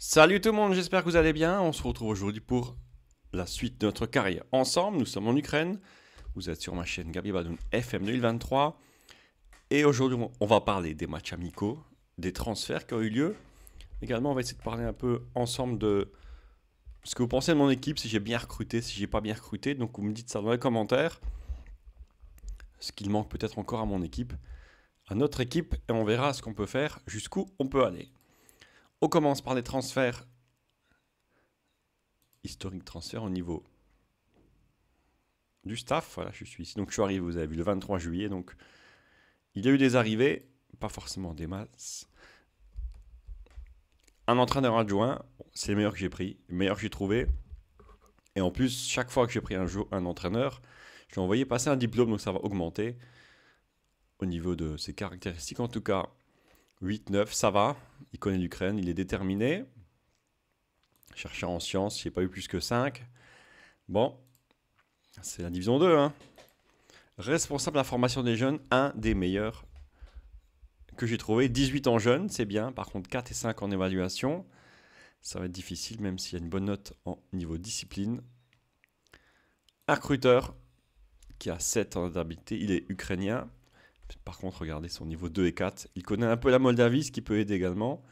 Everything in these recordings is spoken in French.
Salut tout le monde, j'espère que vous allez bien. On se retrouve aujourd'hui pour la suite de notre carrière ensemble. Nous sommes en Ukraine. Vous êtes sur ma chaîne Gabi Badoun FM 2023. Et aujourd'hui, on va parler des matchs amicaux, des transferts qui ont eu lieu. Également, on va essayer de parler un peu ensemble de ce que vous pensez de mon équipe, si j'ai bien recruté, si j'ai pas bien recruté. Donc, vous me dites ça dans les commentaires. Ce qu'il manque peut-être encore à mon équipe, à notre équipe, et on verra ce qu'on peut faire, jusqu'où on peut aller. On commence par les transferts. Historique transfert au niveau du staff. Voilà, je suis ici. Donc je suis arrivé, vous avez vu, le 23 juillet. Donc il y a eu des arrivées, pas forcément des masses. Un entraîneur adjoint, c'est le meilleur que j'ai pris, le meilleur que j'ai trouvé. Et en plus, chaque fois que j'ai pris un, joueur, un entraîneur, j'ai envoyé passer un diplôme, donc ça va augmenter au niveau de ses caractéristiques. En tout cas, 8-9, ça va. Il connaît l'Ukraine, il est déterminé. Chercheur en sciences, il n'y a pas eu plus que 5. Bon, c'est la division 2. Hein. Responsable de la formation des jeunes, un des meilleurs que j'ai trouvé. 18 en jeunes, c'est bien. Par contre, 4 et 5 en évaluation. Ça va être difficile, même s'il y a une bonne note en niveau discipline. Un recruteur qui a 7 en adaptabilité, il est ukrainien. Par contre, regardez son niveau 2 et 4. Il connaît un peu la Moldavie, ce qui peut aider également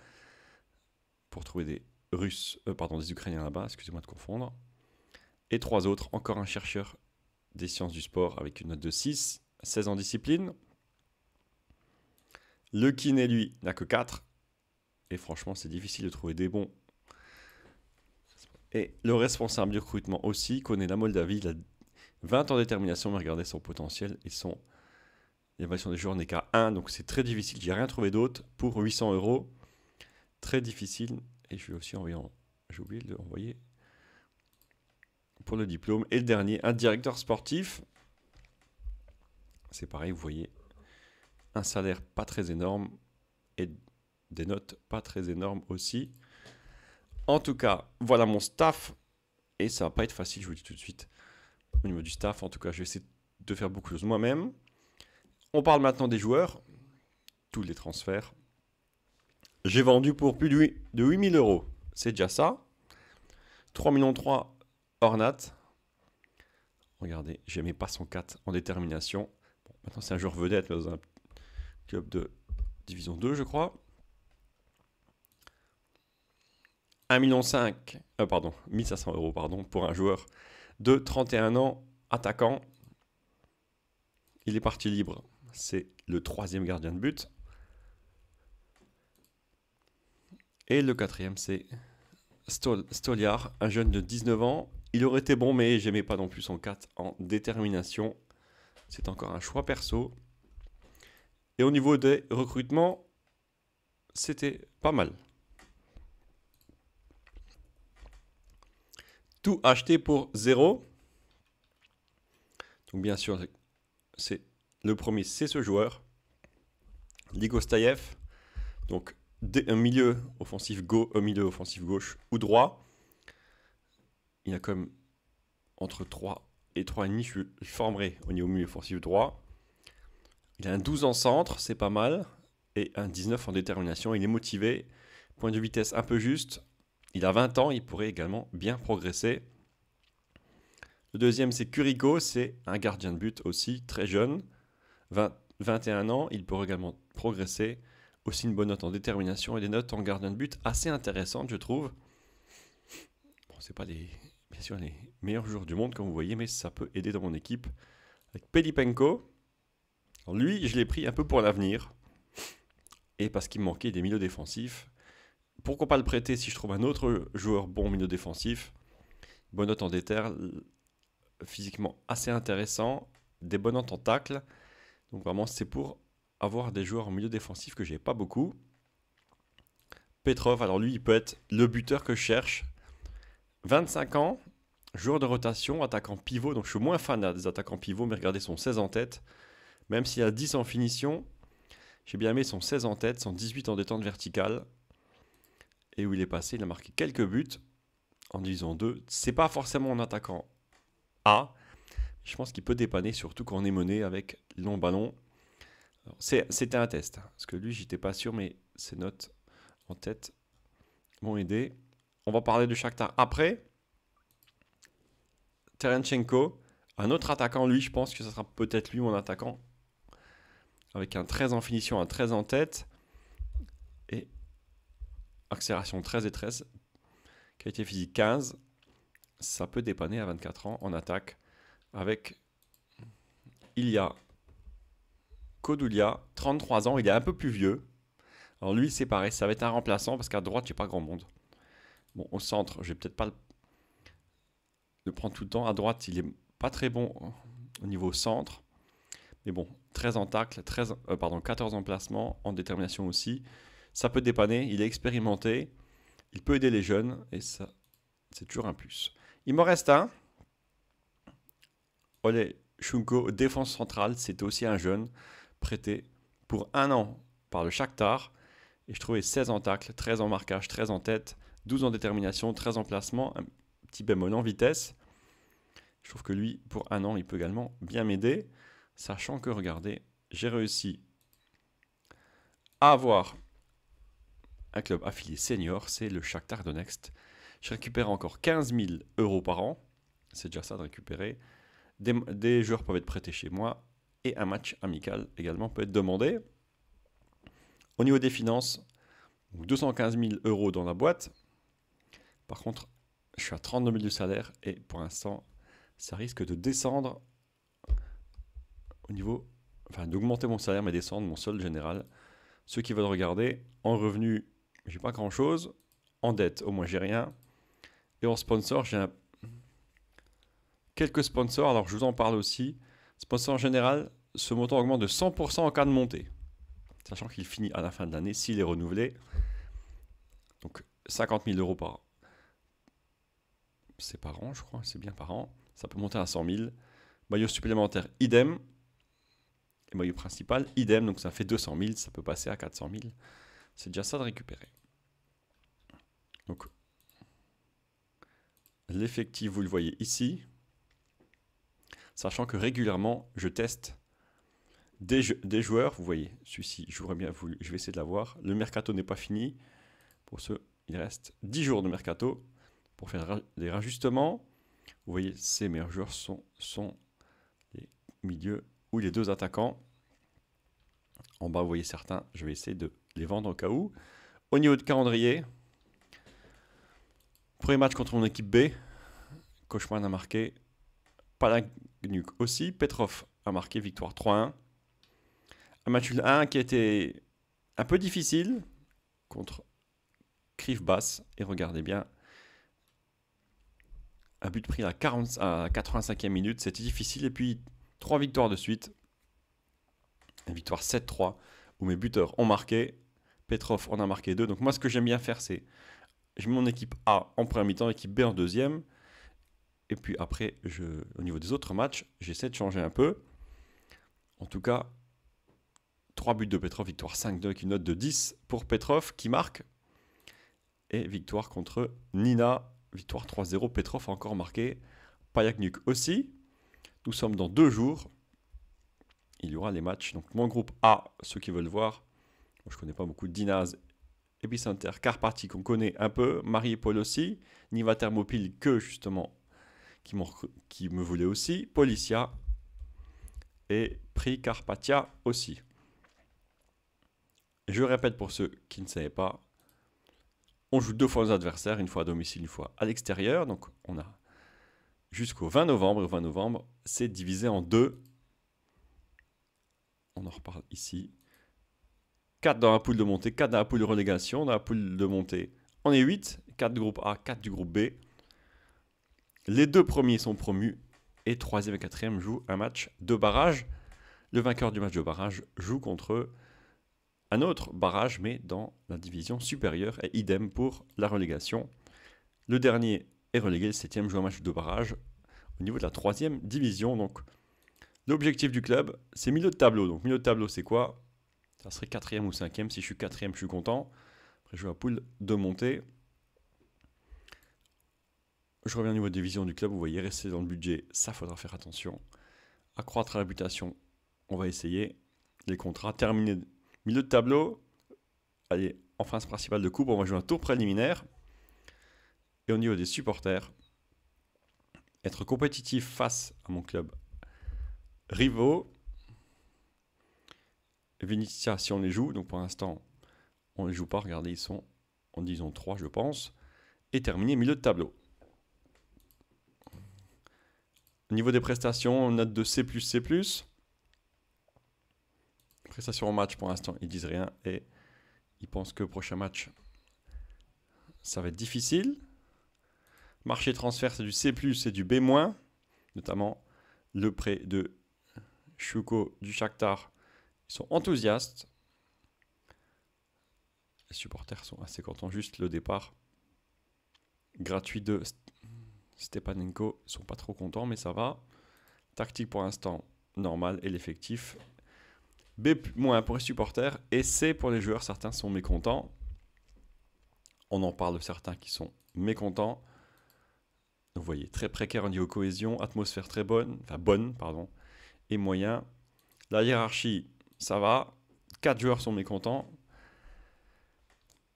pour trouver des Russes, euh, pardon, des Ukrainiens là-bas, excusez-moi de confondre. Et trois autres, encore un chercheur des sciences du sport avec une note de 6, 16 en discipline. Le kiné, lui, n'a que 4. Et franchement, c'est difficile de trouver des bons. Et le responsable du recrutement aussi connaît la Moldavie, il a 20 ans de détermination, mais regardez son potentiel et son L'évaluation des joueurs n'est qu'à 1, donc c'est très difficile. J'ai rien trouvé d'autre pour 800 euros. Très difficile. Et je vais aussi envoyer, j'ai oublié de l'envoyer pour le diplôme. Et le dernier, un directeur sportif. C'est pareil, vous voyez, un salaire pas très énorme et des notes pas très énormes aussi. En tout cas, voilà mon staff. Et ça va pas être facile, je vous le dis tout de suite. Au niveau du staff, en tout cas, je vais essayer de faire beaucoup de choses moi-même. On parle maintenant des joueurs, tous les transferts. J'ai vendu pour plus de 8000 euros, c'est déjà ça. 3 millions 3 Ornat. Regardez, j'aimais pas son 4 en détermination. maintenant c'est un joueur vedette dans un club de division 2, je crois. 1,5 million, euh, pardon, 1500 euros pardon, pour un joueur de 31 ans, attaquant. Il est parti libre c'est le troisième gardien de but. Et le quatrième, c'est Stoliar, un jeune de 19 ans. Il aurait été bon, mais j'aimais pas non plus son 4 en détermination. C'est encore un choix perso. Et au niveau des recrutements, c'était pas mal. Tout acheté pour zéro. Donc bien sûr, c'est le premier, c'est ce joueur, Ligostayev. Donc, un milieu offensif, offensif gauche ou droit. Il a comme entre 3 et 3,5, je formerai au niveau milieu offensif droit. Il a un 12 en centre, c'est pas mal, et un 19 en détermination. Il est motivé, point de vitesse un peu juste. Il a 20 ans, il pourrait également bien progresser. Le deuxième, c'est Kuriko, c'est un gardien de but aussi, très jeune. 21 ans, il peut également progresser. Aussi une bonne note en détermination et des notes en gardien de but assez intéressantes, je trouve. Bon, c'est pas les, bien sûr les meilleurs joueurs du monde, comme vous voyez, mais ça peut aider dans mon équipe. Avec Pelipenko, lui, je l'ai pris un peu pour l'avenir. Et parce qu'il manquait des milieux défensifs. Pourquoi pas le prêter si je trouve un autre joueur bon milieu défensif Bonne note en déter, physiquement assez intéressant, des bonnes notes en tacle. Donc vraiment, c'est pour avoir des joueurs en milieu défensif que j'ai pas beaucoup. Petrov, alors lui, il peut être le buteur que je cherche. 25 ans, joueur de rotation, attaquant pivot. Donc je suis moins fan des attaquants pivots, mais regardez son 16 en tête. Même s'il a 10 en finition, j'ai bien aimé son 16 en tête, son 18 en détente verticale. Et où il est passé, il a marqué quelques buts en disant 2. C'est pas forcément un attaquant A, je pense qu'il peut dépanner, surtout quand on est mené avec long ballon. C'était un test, hein, parce que lui, j'étais pas sûr, mais ses notes en tête m'ont aidé. On va parler de Shakhtar après. Terenchenko, un autre attaquant, lui, je pense que ce sera peut-être lui mon attaquant. Avec un 13 en finition, un 13 en tête. Et accélération 13 et 13. Qualité physique 15. Ça peut dépanner à 24 ans en attaque avec il y Kodulia, 33 ans, il est un peu plus vieux. Alors lui, c'est pareil, ça va être un remplaçant parce qu'à droite, a pas grand monde. Bon, au centre, je vais peut-être pas le... prendre tout le temps. À droite, il est pas très bon hein, au niveau centre. Mais bon, 13 en tacle, 13, euh, pardon, 14 emplacements en détermination aussi. Ça peut dépanner, il est expérimenté, il peut aider les jeunes et ça, c'est toujours un plus. Il m'en reste un. Ole Shunko, défense centrale, c'était aussi un jeune prêté pour un an par le Shakhtar. Et je trouvais 16 en tacle, 13 en marquage, 13 en tête, 12 en détermination, 13 en placement, un petit bémol en vitesse. Je trouve que lui, pour un an, il peut également bien m'aider. Sachant que, regardez, j'ai réussi à avoir un club affilié senior, c'est le Shakhtar Next. Je récupère encore 15 000 euros par an. C'est déjà ça de récupérer. Des, joueurs peuvent être prêtés chez moi et un match amical également peut être demandé. Au niveau des finances, 215 000 euros dans la boîte. Par contre, je suis à 32 000 du salaire et pour l'instant, ça risque de descendre au niveau, enfin d'augmenter mon salaire mais descendre mon sol général. Ceux qui veulent regarder, en revenu, j'ai pas grand chose. En dette, au moins j'ai rien. Et en sponsor, j'ai un Quelques sponsors, alors je vous en parle aussi. Sponsor en général, ce montant augmente de 100% en cas de montée, sachant qu'il finit à la fin de l'année s'il est renouvelé. Donc 50 000 euros par an. C'est par an, je crois, c'est bien par an. Ça peut monter à 100 000. Maillot supplémentaire, idem. Et maillot principal, idem. Donc ça fait 200 000, ça peut passer à 400 000. C'est déjà ça de récupérer. Donc l'effectif, vous le voyez ici sachant que régulièrement, je teste des, des joueurs. Vous voyez, celui-ci, j'aurais bien voulu, je vais essayer de l'avoir. Le mercato n'est pas fini. Pour ce, il reste 10 jours de mercato pour faire des rajustements. Vous voyez, ces meilleurs joueurs sont, les milieux ou les deux attaquants. En bas, vous voyez certains, je vais essayer de les vendre au cas où. Au niveau de calendrier, premier match contre mon équipe B, Cauchemar a marqué, pas Gnuc aussi. Petrov a marqué victoire 3-1. Un match 1 qui a été un peu difficile contre Krivbas. Et regardez bien, un but pris à, 40, à 85e minute, c'était difficile. Et puis, trois victoires de suite. Une victoire 7-3, où mes buteurs ont marqué. Petrov en a marqué deux. Donc moi, ce que j'aime bien faire, c'est... Je mets mon équipe A en première mi-temps, équipe B en deuxième. Et puis après, je, au niveau des autres matchs, j'essaie de changer un peu. En tout cas, 3 buts de Petrov, victoire 5-2 avec une note de 10 pour Petrov qui marque. Et victoire contre Nina, victoire 3-0. Petrov a encore marqué. Payaknuk aussi. Nous sommes dans deux jours. Il y aura les matchs. Donc mon groupe A, ceux qui veulent voir. je ne connais pas beaucoup. Dinaz, Epicenter, Carpathie qu'on connaît un peu. Marie-Paul aussi. Niva Thermopyle que justement qui, me voulaient aussi, Policia et Pricarpathia aussi. Je répète pour ceux qui ne savaient pas, on joue deux fois aux adversaires, une fois à domicile, une fois à l'extérieur. Donc on a jusqu'au 20 novembre. au 20 novembre, c'est divisé en deux. On en reparle ici. 4 dans la poule de montée, 4 dans la poule de relégation. Dans la poule de montée, on est 8. 4 du groupe A, 4 du groupe B. Les deux premiers sont promus et troisième et quatrième jouent un match de barrage. Le vainqueur du match de barrage joue contre un autre barrage, mais dans la division supérieure, et idem pour la relégation. Le dernier est relégué, le septième joue un match de barrage au niveau de la troisième division. Donc, l'objectif du club, c'est milieu de tableau. Donc, milieu de tableau, c'est quoi Ça serait quatrième ou cinquième. Si je suis quatrième, je suis content. Après, je joue à poule de montée. Je reviens au niveau des visions du club. Vous voyez, rester dans le budget, ça faudra faire attention. Accroître la réputation, on va essayer. Les contrats terminés. Milieu de tableau. Allez, en phase principale de coupe, on va jouer un tour préliminaire. Et au niveau des supporters, être compétitif face à mon club. Rivaux. Vinitia, si on les joue, donc pour l'instant, on ne les joue pas. Regardez, ils sont en disant 3, je pense. Et terminé milieu de tableau. Niveau des prestations, note de C++. C+. Prestations en match, pour l'instant, ils disent rien et ils pensent que prochain match, ça va être difficile. Marché transfert, c'est du C+, et du B-, notamment le prêt de Chouko, du Shakhtar. Ils sont enthousiastes. Les supporters sont assez contents, juste le départ gratuit de Stepanenko sont pas trop contents, mais ça va. Tactique pour l'instant normale et l'effectif. B- moins pour les supporters et C pour les joueurs. Certains sont mécontents. On en parle de certains qui sont mécontents. vous voyez, très précaire en niveau cohésion, atmosphère très bonne, enfin bonne, pardon, et moyen. La hiérarchie, ça va. Quatre joueurs sont mécontents.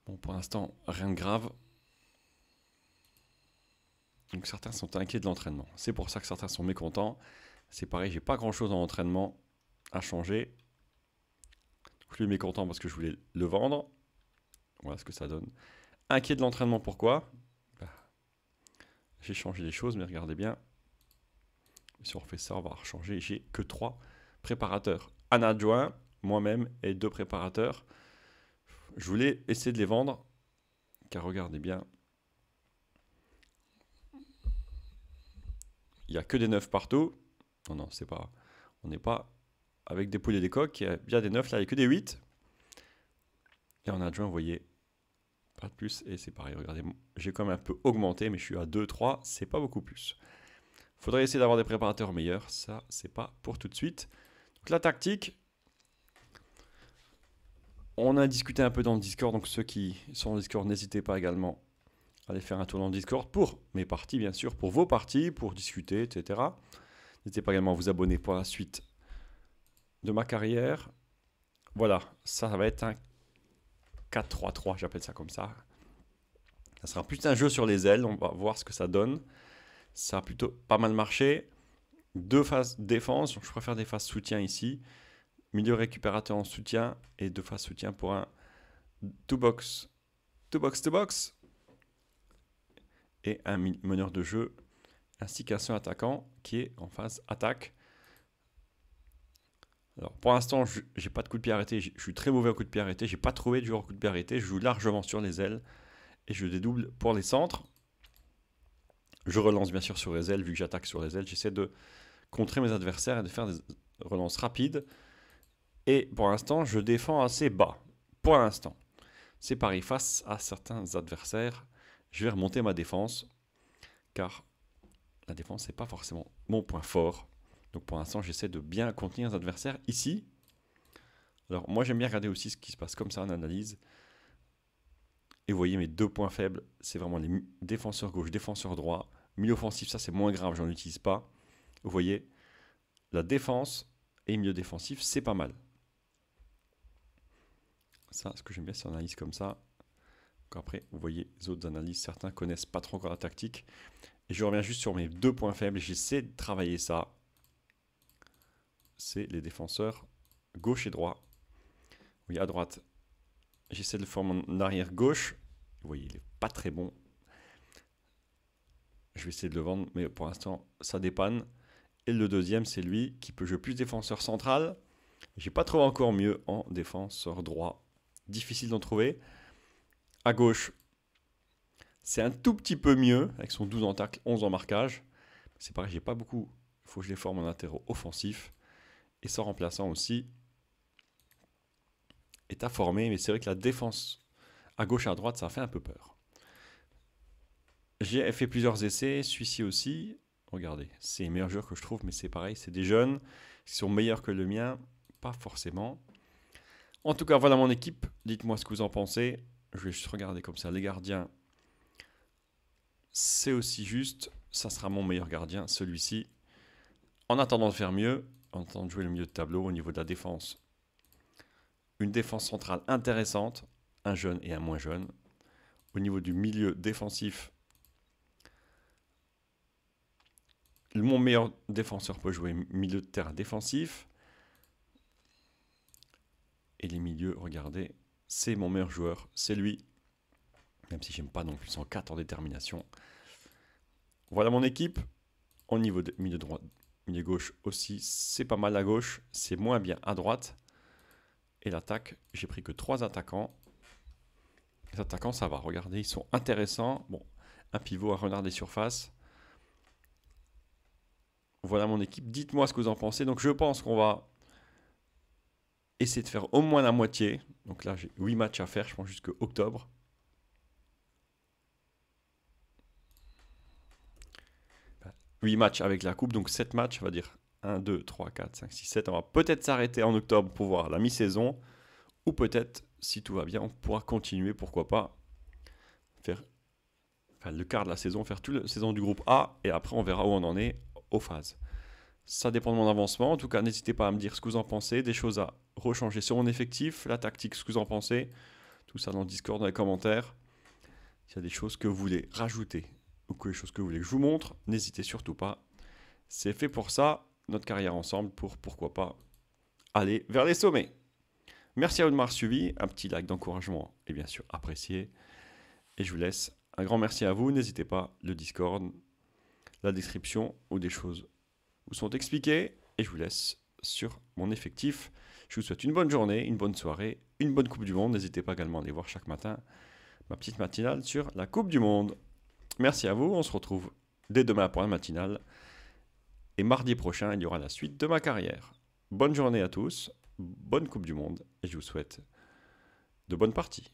Bon, pour l'instant, rien de grave. Donc certains sont inquiets de l'entraînement. C'est pour ça que certains sont mécontents. C'est pareil, j'ai pas grand chose en entraînement à changer. Je suis mécontent parce que je voulais le vendre. Voilà ce que ça donne. Inquiet de l'entraînement, pourquoi bah, J'ai changé les choses, mais regardez bien. Si on refait ça, on va rechanger. J'ai que trois préparateurs. Un adjoint, moi-même et deux préparateurs. Je voulais essayer de les vendre. Car regardez bien, il n'y a que des 9 partout. Non, non, c'est pas. On n'est pas avec des poules et des coques. Il y a bien des 9, là, il n'y a que des 8. Et on a vous voyez. pas de plus. Et c'est pareil, regardez, j'ai quand même un peu augmenté, mais je suis à 2, 3, c'est pas beaucoup plus. Faudrait essayer d'avoir des préparateurs meilleurs, ça c'est pas pour tout de suite. Donc la tactique, on a discuté un peu dans le Discord, donc ceux qui sont dans le Discord, n'hésitez pas également Allez faire un tour dans Discord pour mes parties, bien sûr, pour vos parties, pour discuter, etc. N'hésitez pas également à vous abonner pour la suite de ma carrière. Voilà, ça, va être un 4-3-3, j'appelle ça comme ça. Ça sera plus un jeu sur les ailes, on va voir ce que ça donne. Ça a plutôt pas mal marché. Deux phases défense, je préfère des phases soutien ici. Milieu récupérateur en soutien et deux phases soutien pour un 2 box. 2 box, 2 box et un meneur de jeu, ainsi qu'un seul attaquant qui est en phase attaque. Alors pour l'instant, j'ai pas de coup de pied arrêté, je suis très mauvais au coup de pied arrêté, j'ai pas trouvé de joueur au coup de pied arrêté, je joue largement sur les ailes et je dédouble pour les centres. Je relance bien sûr sur les ailes, vu que j'attaque sur les ailes, j'essaie de contrer mes adversaires et de faire des relances rapides. Et pour l'instant, je défends assez bas. Pour l'instant. C'est pareil face à certains adversaires je vais remonter ma défense, car la défense, n'est pas forcément mon point fort. Donc pour l'instant, j'essaie de bien contenir les adversaires ici. Alors moi, j'aime bien regarder aussi ce qui se passe comme ça en analyse. Et vous voyez, mes deux points faibles, c'est vraiment les défenseurs gauche, défenseurs droit. Milieu offensif, ça c'est moins grave, j'en utilise pas. Vous voyez, la défense et milieu défensif, c'est pas mal. Ça, ce que j'aime bien, c'est analyse comme ça. Après, vous voyez les autres analyses, certains connaissent pas trop encore la tactique. Et je reviens juste sur mes deux points faibles. J'essaie de travailler ça. C'est les défenseurs gauche et droit. Oui, à droite. J'essaie de le former en arrière gauche. Vous voyez, il n'est pas très bon. Je vais essayer de le vendre, mais pour l'instant, ça dépanne. Et le deuxième, c'est lui qui peut jouer plus défenseur central. J'ai pas trouvé encore mieux en défenseur droit. Difficile d'en trouver à gauche, c'est un tout petit peu mieux avec son 12 en tacle, 11 en marquage. C'est pareil, j'ai pas beaucoup. Il faut que je les forme en interro offensif. Et sans remplaçant aussi est à former. Mais c'est vrai que la défense à gauche à droite, ça fait un peu peur. J'ai fait plusieurs essais, celui-ci aussi. Regardez, c'est les meilleurs joueurs que je trouve, mais c'est pareil, c'est des jeunes qui sont meilleurs que le mien. Pas forcément. En tout cas, voilà mon équipe. Dites-moi ce que vous en pensez je vais juste regarder comme ça. Les gardiens, c'est aussi juste. Ça sera mon meilleur gardien, celui-ci. En attendant de faire mieux, en attendant de jouer le milieu de tableau au niveau de la défense. Une défense centrale intéressante, un jeune et un moins jeune. Au niveau du milieu défensif, mon meilleur défenseur peut jouer milieu de terrain défensif. Et les milieux, regardez, c'est mon meilleur joueur, c'est lui. Même si j'aime pas non plus 104 en détermination. Voilà mon équipe. Au niveau de milieu droit, milieu gauche aussi, c'est pas mal à gauche, c'est moins bien à droite. Et l'attaque, j'ai pris que trois attaquants. Les attaquants, ça va. Regardez, ils sont intéressants. Bon, un pivot, à regarder des surfaces. Voilà mon équipe. Dites-moi ce que vous en pensez. Donc je pense qu'on va essayer de faire au moins la moitié. Donc là, j'ai 8 matchs à faire, je pense, jusqu'à octobre. 8 matchs avec la coupe, donc 7 matchs, on va dire 1, 2, 3, 4, 5, 6, 7. On va peut-être s'arrêter en octobre pour voir la mi-saison. Ou peut-être, si tout va bien, on pourra continuer, pourquoi pas, faire le quart de la saison, faire toute la saison du groupe A. Et après, on verra où on en est aux phases. Ça dépend de mon avancement. En tout cas, n'hésitez pas à me dire ce que vous en pensez, des choses à rechanger sur mon effectif, la tactique, ce que vous en pensez. Tout ça dans le Discord, dans les commentaires. S'il y a des choses que vous voulez rajouter ou que des choses que vous voulez que je vous montre, n'hésitez surtout pas. C'est fait pour ça, notre carrière ensemble, pour pourquoi pas aller vers les sommets. Merci à vous de m'avoir suivi, un petit like d'encouragement et bien sûr apprécié. Et je vous laisse un grand merci à vous. N'hésitez pas, le Discord, la description ou des choses vous sont expliquées. Et je vous laisse sur mon effectif. Je vous souhaite une bonne journée, une bonne soirée, une bonne Coupe du Monde. N'hésitez pas également à aller voir chaque matin ma petite matinale sur la Coupe du Monde. Merci à vous, on se retrouve dès demain pour la matinale. Et mardi prochain, il y aura la suite de ma carrière. Bonne journée à tous, bonne Coupe du Monde et je vous souhaite de bonnes parties.